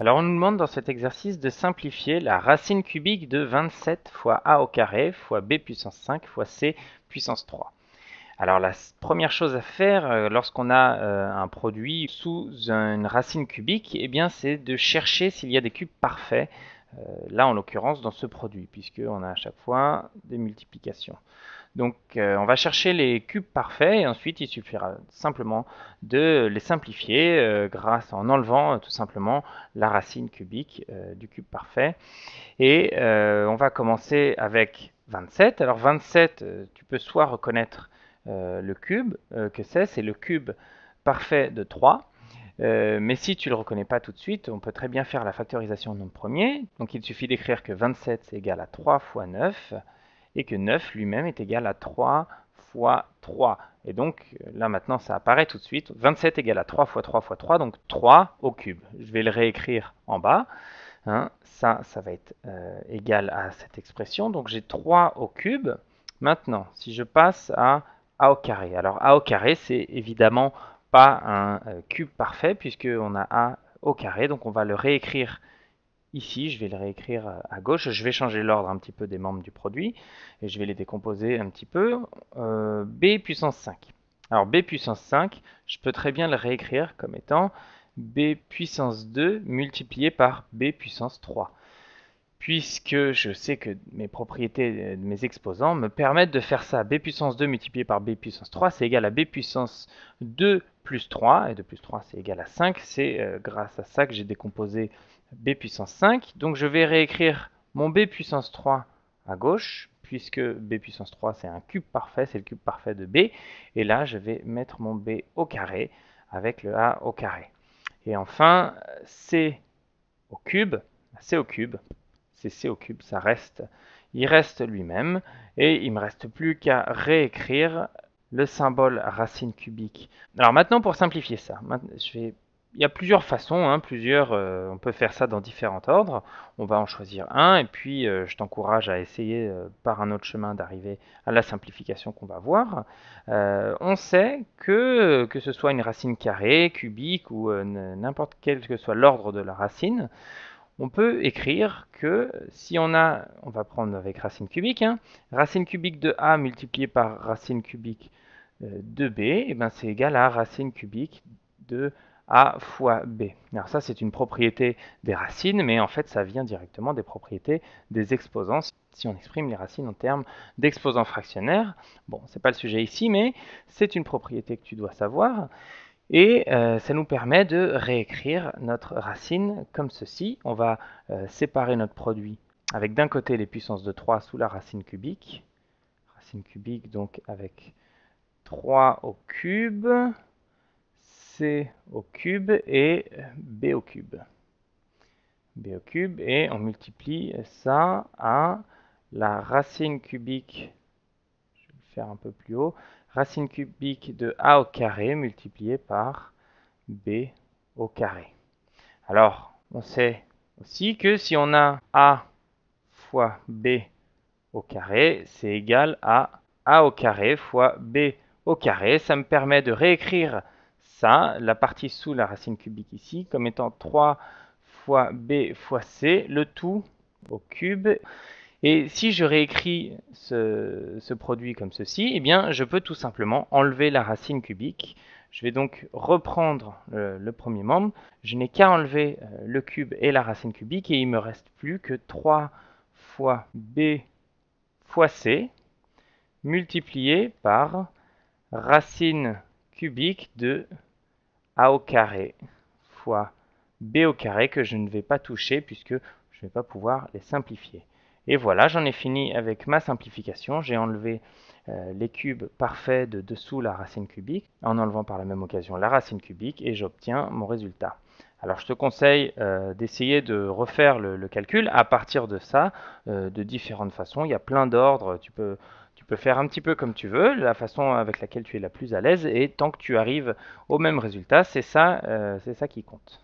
Alors on nous demande dans cet exercice de simplifier la racine cubique de 27 fois a au carré fois b puissance 5 fois c puissance 3. Alors la première chose à faire euh, lorsqu'on a euh, un produit sous une racine cubique, eh bien c'est de chercher s'il y a des cubes parfaits, euh, là en l'occurrence dans ce produit, puisqu'on a à chaque fois des multiplications. Donc euh, on va chercher les cubes parfaits et ensuite il suffira simplement de les simplifier euh, grâce en enlevant euh, tout simplement la racine cubique du cube parfait. Et on va commencer avec 27. Alors 27, tu peux soit reconnaître le cube que c'est, c'est le cube parfait de 3. mais si tu ne le reconnais pas tout de suite, on peut très bien faire la factorisation de nombre premier. Donc il suffit d'écrire que 27 c'est égal à 3 fois 9 et que 9 lui-même est égal à 3 fois 3. Et donc là maintenant ça apparaît tout de suite. 27 égale à 3 fois 3 fois 3, donc 3 au cube. Je vais le réécrire en bas. Hein. ça, ça va être euh, égal à cette expression. Donc j'ai 3 au cube. Maintenant, si je passe à a au carré. Alors a au carré, c'est évidemment pas un euh, cube parfait puisqu'on a a au carré. Donc on va le réécrire Ici, je vais le réécrire à gauche. Je vais changer l'ordre un petit peu des membres du produit et je vais les décomposer un petit peu. Euh, B puissance 5. Alors B puissance 5, je peux très bien le réécrire comme étant B puissance 2 multiplié par B puissance 3. Puisque je sais que mes propriétés euh, de mes exposants me permettent de faire ça. B puissance 2 multiplié par B puissance 3, c'est égal à B puissance 2 plus 3. Et 2 plus 3, c'est égal à 5. C'est euh, grâce à ça que j'ai décomposé b puissance 5. Donc je vais réécrire mon b puissance 3 à gauche, puisque b puissance 3 c'est un cube parfait, c'est le cube parfait de b. Et là je vais mettre mon b au carré avec le a au carré. Et enfin, c au cube, c au cube, c'est c au cube, ça reste, il reste lui-même. Et il me reste plus qu'à réécrire le symbole racine cubique. Alors maintenant pour simplifier ça, je vais il y a plusieurs façons, hein, plusieurs, euh, on peut faire ça dans différents ordres. On va en choisir un et puis euh, je t'encourage à essayer euh, par un autre chemin d'arriver à la simplification qu'on va voir. on sait que que ce soit une racine carrée, cubique ou n'importe quel que soit l'ordre de la racine, on peut écrire que si on a, on va prendre avec racine cubique, hein, racine cubique de a multipliée par racine cubique de b, et eh ben c'est égal à racine cubique de a fois b. Alors ça, c'est une propriété des racines, mais en fait, ça vient directement des propriétés des exposants. Si on exprime les racines en termes d'exposants fractionnaires, bon, n'est pas le sujet ici, mais c'est une propriété que tu dois savoir. Et euh, ça nous permet de réécrire notre racine comme ceci. On va euh, séparer notre produit avec d'un côté les puissances de 3 sous la racine cubique. Racine cubique donc avec 3 au cube C au cube et B au cube. B au cube et on multiplie ça à la racine cubique, je vais le faire un peu plus haut, racine cubique de A au carré multiplié par B au carré. Alors, on sait aussi que si on a A fois B au carré, c'est égal à A au carré fois B au carré. Ça me permet de réécrire ça, la partie sous la racine cubique ici, comme étant 3 fois b fois c, le tout au cube. Et si je réécris ce, produit comme ceci, eh bien, je peux tout simplement enlever la racine cubique. Je vais donc reprendre le, premier membre. Je n'ai qu'à enlever euh, le cube et la racine cubique et il me reste plus que 3 fois b fois c multiplié par racine cubique de a au carré fois b au carré que je ne vais pas toucher puisque je ne vais pas pouvoir les simplifier. Et voilà, j'en ai fini avec ma simplification. J'ai enlevé euh, les cubes parfaits de dessous la racine cubique, en enlevant par la même occasion la racine cubique, et j'obtiens mon résultat. Alors je te conseille euh, d'essayer de refaire le, calcul à partir de ça, euh, de différentes façons. Il y a plein d'ordres, tu peux peux faire un petit peu comme tu veux, la façon avec laquelle tu es la plus à l'aise, et tant que tu arrives au même résultat, c'est ça, euh, c'est ça qui compte.